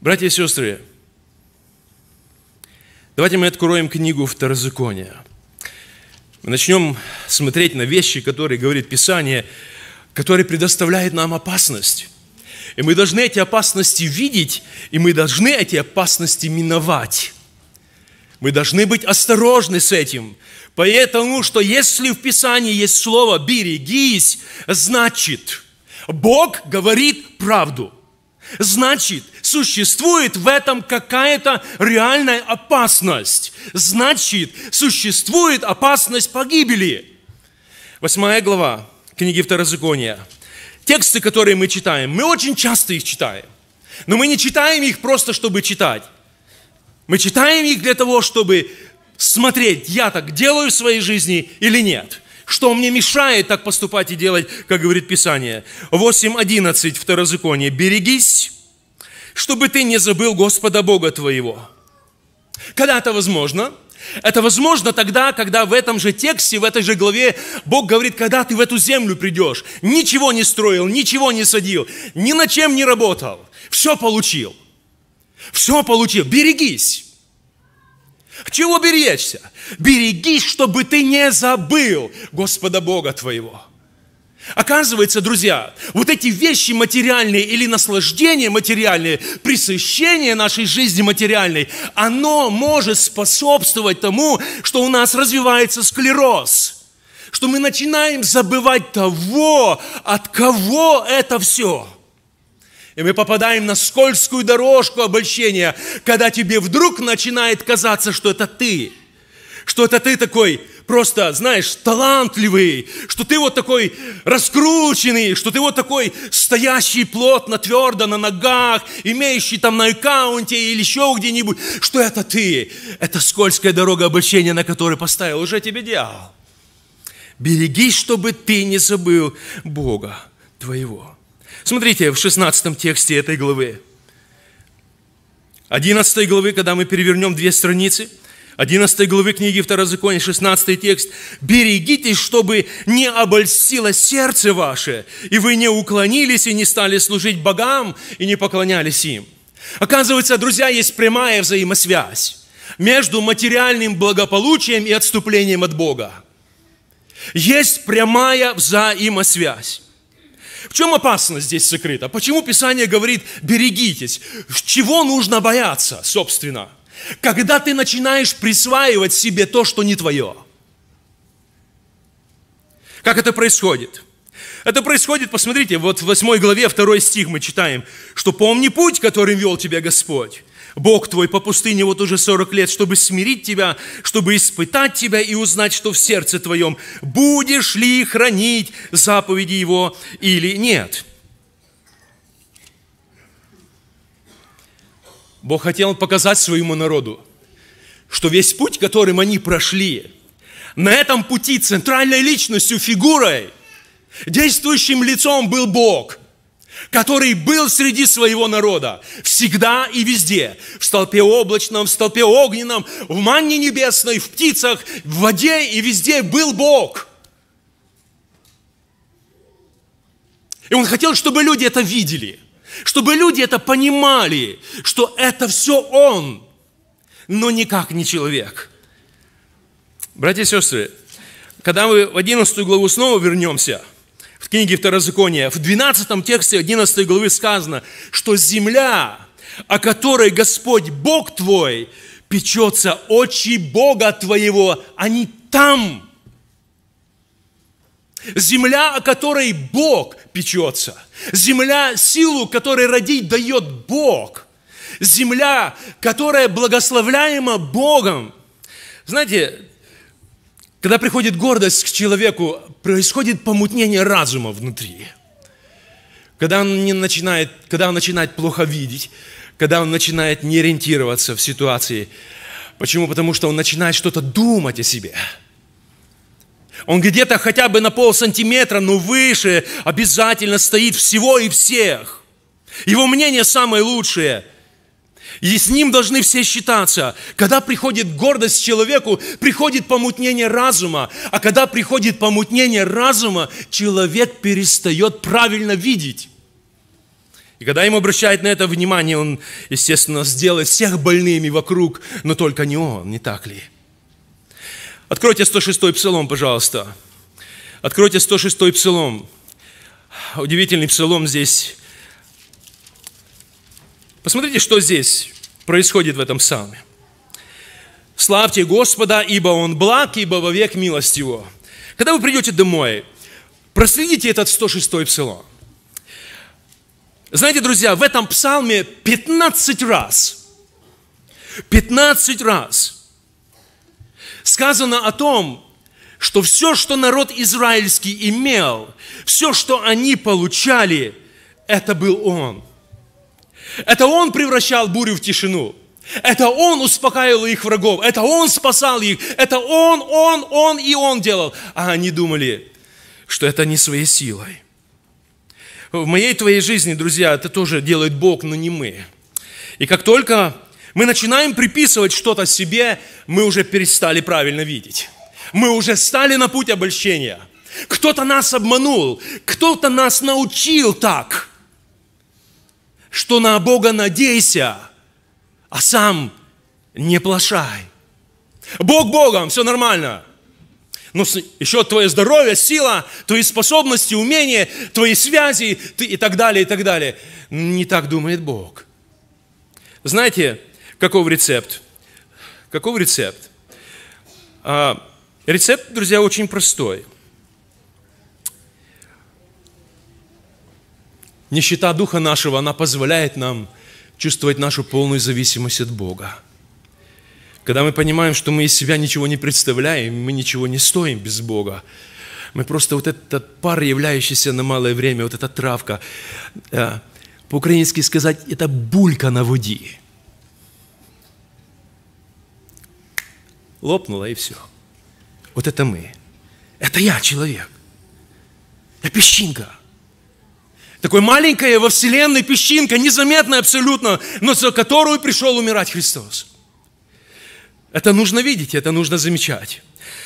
Братья и сестры, давайте мы откроем книгу Второзакония. Мы начнем смотреть на вещи, которые говорит Писание, которые предоставляют нам опасность. И мы должны эти опасности видеть, и мы должны эти опасности миновать. Мы должны быть осторожны с этим, поэтому, что если в Писании есть слово «берегись», значит, Бог говорит правду – Значит, существует в этом какая-то реальная опасность. Значит, существует опасность погибели. Восьмая глава книги Второзакония. Тексты, которые мы читаем, мы очень часто их читаем. Но мы не читаем их просто, чтобы читать. Мы читаем их для того, чтобы смотреть, я так делаю в своей жизни или нет – что мне мешает так поступать и делать, как говорит Писание? 8.11 второзаконие. «Берегись, чтобы ты не забыл Господа Бога твоего». Когда это возможно? Это возможно тогда, когда в этом же тексте, в этой же главе Бог говорит, когда ты в эту землю придешь, ничего не строил, ничего не садил, ни на чем не работал, все получил. Все получил, берегись. Чего беречься? Берегись, чтобы ты не забыл Господа Бога твоего. Оказывается, друзья, вот эти вещи материальные или наслаждения материальные, пресыщение нашей жизни материальной, оно может способствовать тому, что у нас развивается склероз, что мы начинаем забывать того, от кого это все – и мы попадаем на скользкую дорожку обольщения, когда тебе вдруг начинает казаться, что это ты. Что это ты такой просто, знаешь, талантливый, что ты вот такой раскрученный, что ты вот такой стоящий плотно, твердо на ногах, имеющий там на аккаунте или еще где-нибудь, что это ты. Это скользкая дорога обольщения, на которой поставил уже тебе дьявол. Берегись, чтобы ты не забыл Бога твоего. Смотрите, в 16 тексте этой главы, 11 главы, когда мы перевернем две страницы, 11 главы книги Второзакония, 16 текст. «Берегитесь, чтобы не обольстило сердце ваше, и вы не уклонились и не стали служить богам, и не поклонялись им». Оказывается, друзья, есть прямая взаимосвязь между материальным благополучием и отступлением от Бога. Есть прямая взаимосвязь. В чем опасность здесь сокрыта? Почему Писание говорит «берегитесь»? Чего нужно бояться, собственно? Когда ты начинаешь присваивать себе то, что не твое. Как это происходит? Это происходит, посмотрите, вот в 8 главе 2 стих мы читаем, что «Помни путь, которым вел тебя Господь, Бог твой по пустыне вот уже 40 лет, чтобы смирить тебя, чтобы испытать тебя и узнать, что в сердце твоем, будешь ли хранить заповеди его или нет. Бог хотел показать своему народу, что весь путь, которым они прошли, на этом пути центральной личностью, фигурой, действующим лицом был Бог который был среди своего народа, всегда и везде, в столпе облачном, в столпе огненном, в манне небесной, в птицах, в воде и везде был Бог. И он хотел, чтобы люди это видели, чтобы люди это понимали, что это все он, но никак не человек. Братья и сестры, когда мы в 11 главу снова вернемся – в книге Второзакония, в 12 тексте 11 главы сказано, что земля, о которой Господь Бог твой, печется очи Бога твоего, они там. Земля, о которой Бог печется. Земля, силу, которой родить дает Бог. Земля, которая благословляема Богом. Знаете, когда приходит гордость к человеку, происходит помутнение разума внутри. Когда он, не начинает, когда он начинает плохо видеть, когда он начинает не ориентироваться в ситуации. Почему? Потому что он начинает что-то думать о себе. Он где-то хотя бы на пол сантиметра, но выше обязательно стоит всего и всех. Его мнение самое лучшее. И с ним должны все считаться. Когда приходит гордость человеку, приходит помутнение разума. А когда приходит помутнение разума, человек перестает правильно видеть. И когда ему обращает на это внимание, он, естественно, сделает всех больными вокруг, но только не он, не так ли? Откройте 106-й псалом, пожалуйста. Откройте 106-й псалом. Удивительный псалом здесь Посмотрите, что здесь происходит в этом псалме. «Славьте Господа, ибо Он благ, ибо вовек милость Его». Когда вы придете домой, проследите этот 106-й псалом. Знаете, друзья, в этом псалме 15 раз, 15 раз сказано о том, что все, что народ израильский имел, все, что они получали, это был Он – это Он превращал бурю в тишину. Это Он успокаивал их врагов. Это Он спасал их. Это Он, Он, Он и Он делал. А они думали, что это не своей силой. В моей твоей жизни, друзья, это тоже делает Бог, но не мы. И как только мы начинаем приписывать что-то себе, мы уже перестали правильно видеть. Мы уже стали на путь обольщения. Кто-то нас обманул, кто-то нас научил так – что на Бога надейся, а сам не плашай. Бог Богом, все нормально. Но еще твое здоровье, сила, твои способности, умения, твои связи и так далее, и так далее. Не так думает Бог. Знаете, каков рецепт? Каков рецепт? А, рецепт, друзья, очень простой – Нищета духа нашего, она позволяет нам чувствовать нашу полную зависимость от Бога. Когда мы понимаем, что мы из себя ничего не представляем, мы ничего не стоим без Бога, мы просто вот этот пар, являющийся на малое время, вот эта травка, э, по-украински сказать, это булька на воде. Лопнула и все. Вот это мы. Это я человек. Я песчинка – Такое маленькое во вселенной песчинка, незаметная абсолютно, но за которую пришел умирать Христос. Это нужно видеть, это нужно замечать.